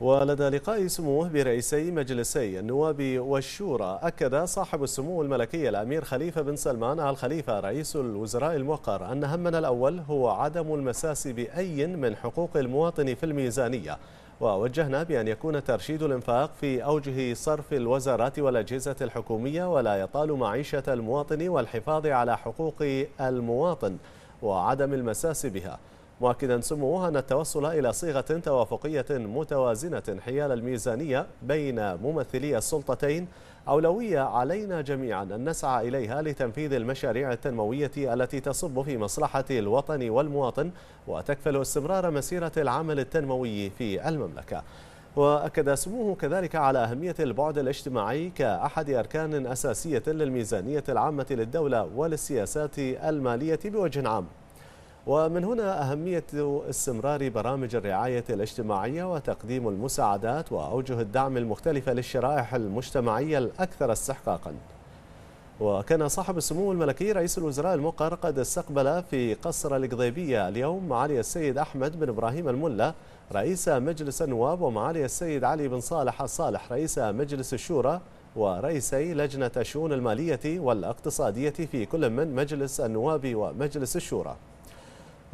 ولدى لقاء سموه برئيسي مجلسي النواب والشورى أكد صاحب السمو الملكي الأمير خليفة بن سلمان آل خليفة رئيس الوزراء الموقر أن همنا الأول هو عدم المساس بأي من حقوق المواطن في الميزانية ووجهنا بأن يكون ترشيد الإنفاق في أوجه صرف الوزارات والأجهزة الحكومية ولا يطال معيشة المواطن والحفاظ على حقوق المواطن وعدم المساس بها مؤكدا سموه أن التوصل إلى صيغة توافقية متوازنة حيال الميزانية بين ممثلي السلطتين أولوية علينا جميعا أن نسعى إليها لتنفيذ المشاريع التنموية التي تصب في مصلحة الوطن والمواطن وتكفل استمرار مسيرة العمل التنموي في المملكة وأكد سموه كذلك على أهمية البعد الاجتماعي كأحد أركان أساسية للميزانية العامة للدولة وللسياسات المالية بوجه عام ومن هنا أهمية استمرار برامج الرعاية الاجتماعية وتقديم المساعدات وأوجه الدعم المختلفة للشرائح المجتمعية الأكثر استحقاقاً وكان صاحب السمو الملكي رئيس الوزراء المقر قد استقبل في قصر القضيبية اليوم معالي السيد أحمد بن إبراهيم الملا رئيس مجلس النواب ومعالي السيد علي بن صالح الصالح رئيس مجلس الشورى ورئيسي لجنة الشؤون المالية والاقتصادية في كل من مجلس النواب ومجلس الشورى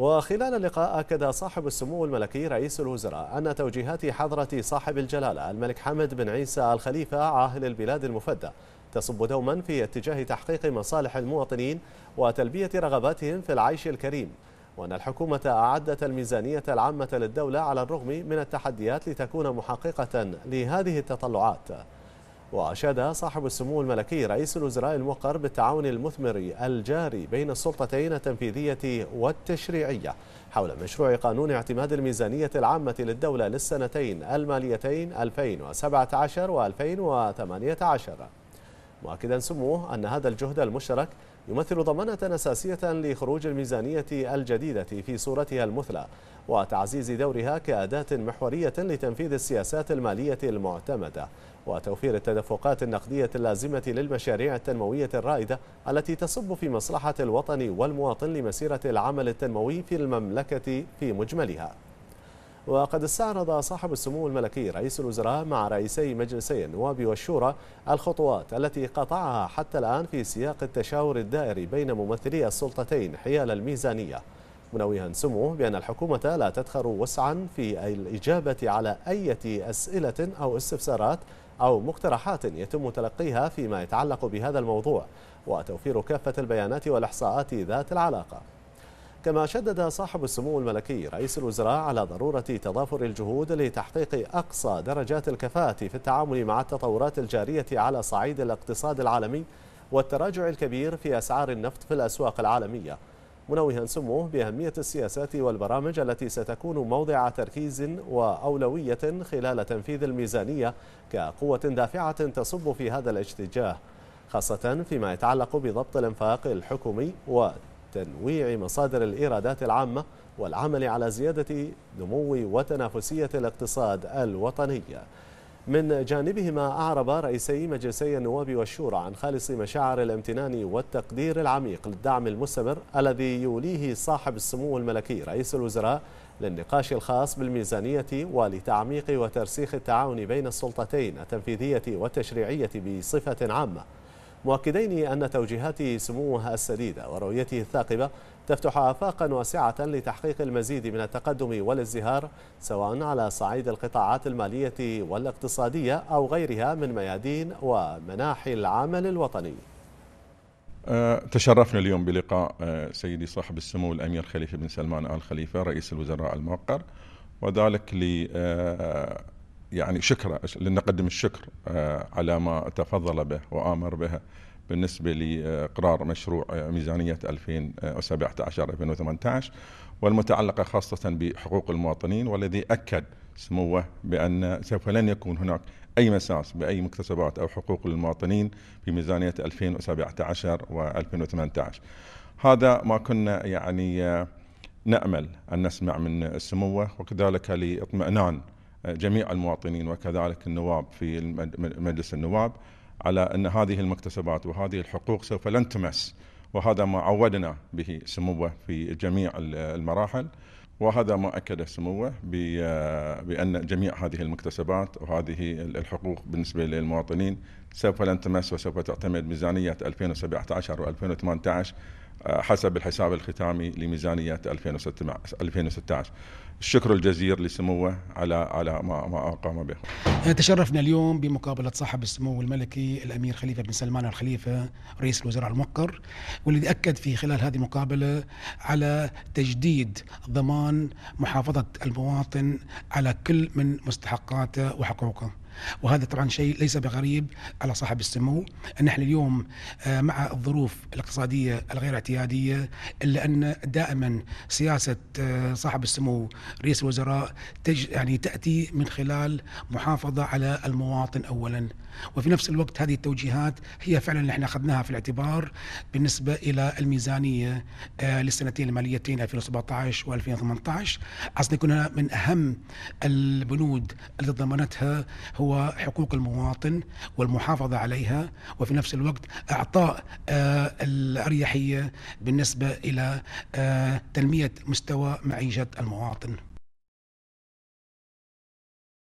وخلال اللقاء أكد صاحب السمو الملكي رئيس الوزراء أن توجيهات حضرة صاحب الجلالة الملك حمد بن عيسى الخليفة عاهل البلاد المفدى تصب دوما في اتجاه تحقيق مصالح المواطنين وتلبية رغباتهم في العيش الكريم وأن الحكومة أعدت الميزانية العامة للدولة على الرغم من التحديات لتكون محققة لهذه التطلعات وأشاد صاحب السمو الملكي رئيس الوزراء الموقر بالتعاون المثمر الجاري بين السلطتين التنفيذية والتشريعية حول مشروع قانون اعتماد الميزانية العامة للدولة للسنتين الماليتين 2017 و2018 مؤكدا سموه أن هذا الجهد المشترك يمثل ضمانة أساسية لخروج الميزانية الجديدة في صورتها المثلى وتعزيز دورها كأداة محورية لتنفيذ السياسات المالية المعتمدة وتوفير التدفقات النقدية اللازمة للمشاريع التنموية الرائدة التي تصب في مصلحة الوطن والمواطن لمسيرة العمل التنموي في المملكة في مجملها وقد استعرض صاحب السمو الملكي رئيس الوزراء مع رئيسي مجلسي النواب والشورى الخطوات التي قطعها حتى الآن في سياق التشاور الدائري بين ممثلي السلطتين حيال الميزانية منوها سموه بأن الحكومة لا تدخر وسعا في الإجابة على أي أسئلة أو استفسارات أو مقترحات يتم تلقيها فيما يتعلق بهذا الموضوع وتوفير كافة البيانات والإحصاءات ذات العلاقة كما شدد صاحب السمو الملكي رئيس الوزراء على ضرورة تضافر الجهود لتحقيق أقصى درجات الكفاءة في التعامل مع التطورات الجارية على صعيد الاقتصاد العالمي والتراجع الكبير في أسعار النفط في الأسواق العالمية منوها سموه بأهمية السياسات والبرامج التي ستكون موضع تركيز وأولوية خلال تنفيذ الميزانية كقوة دافعة تصب في هذا الاتجاه خاصة فيما يتعلق بضبط الانفاق الحكومي و. تنويع مصادر الإيرادات العامة والعمل على زيادة نمو وتنافسية الاقتصاد الوطنية من جانبهما أعرب رئيسي مجلسي النواب والشورى عن خالص مشاعر الامتنان والتقدير العميق للدعم المستمر الذي يوليه صاحب السمو الملكي رئيس الوزراء للنقاش الخاص بالميزانية ولتعميق وترسيخ التعاون بين السلطتين التنفيذية والتشريعية بصفة عامة مؤكدين أن توجيهات سموه السديدة ورؤيته الثاقبة تفتح آفاقا واسعة لتحقيق المزيد من التقدم والازدهار سواء على صعيد القطاعات المالية والاقتصادية أو غيرها من ميادين ومناحي العمل الوطني أه، تشرفنا اليوم بلقاء أه، سيدي صاحب السمو الأمير خليفة بن سلمان آل خليفة رئيس الوزراء الموقر وذلك ل أه، يعني شكرا لنقدم الشكر آه، على ما تفضل به وآمر به بالنسبة لإقرار مشروع ميزانية 2017-2018 والمتعلقة خاصة بحقوق المواطنين والذي أكد سموه بأن سوف لن يكون هناك أي مساس بأي مكتسبات أو حقوق للمواطنين في ميزانية 2017 و2018 هذا ما كنا يعني آه، نأمل أن نسمع من سموه وكذلك لإطمئنان جميع المواطنين وكذلك النواب في مجلس النواب على ان هذه المكتسبات وهذه الحقوق سوف لن تمس وهذا ما عودنا به سموه في جميع المراحل وهذا ما اكد سموه بان جميع هذه المكتسبات وهذه الحقوق بالنسبه للمواطنين سوف لن تمس وسوف تعتمد ميزانيه 2017 و2018 آه، حسب الحساب الختامي لميزانية 2016 الشكر الجزير لسموه على على ما ما قام به. آه، تشرفنا اليوم بمقابله صاحب السمو الملكي الامير خليفه بن سلمان الخليفه رئيس الوزراء الموقر والذي اكد في خلال هذه المقابله على تجديد ضمان محافظه المواطن على كل من مستحقاته وحقوقه. وهذا طبعا شيء ليس بغريب على صاحب السمو ان احنا اليوم آه، مع الظروف الاقتصاديه الغير اعتياديه الا ان دائما سياسه آه، صاحب السمو رئيس الوزراء تج يعني تاتي من خلال محافظه على المواطن اولا وفي نفس الوقت هذه التوجيهات هي فعلا اللي احنا اخذناها في الاعتبار بالنسبه الى الميزانيه آه، للسنتين الماليتين 2017 و2018 اصلا كنا من اهم البنود التي ضمنتها هو هو حقوق المواطن والمحافظة عليها وفي نفس الوقت أعطاء آه، الأريحية بالنسبة إلى آه، تنمية مستوى معيشة المواطن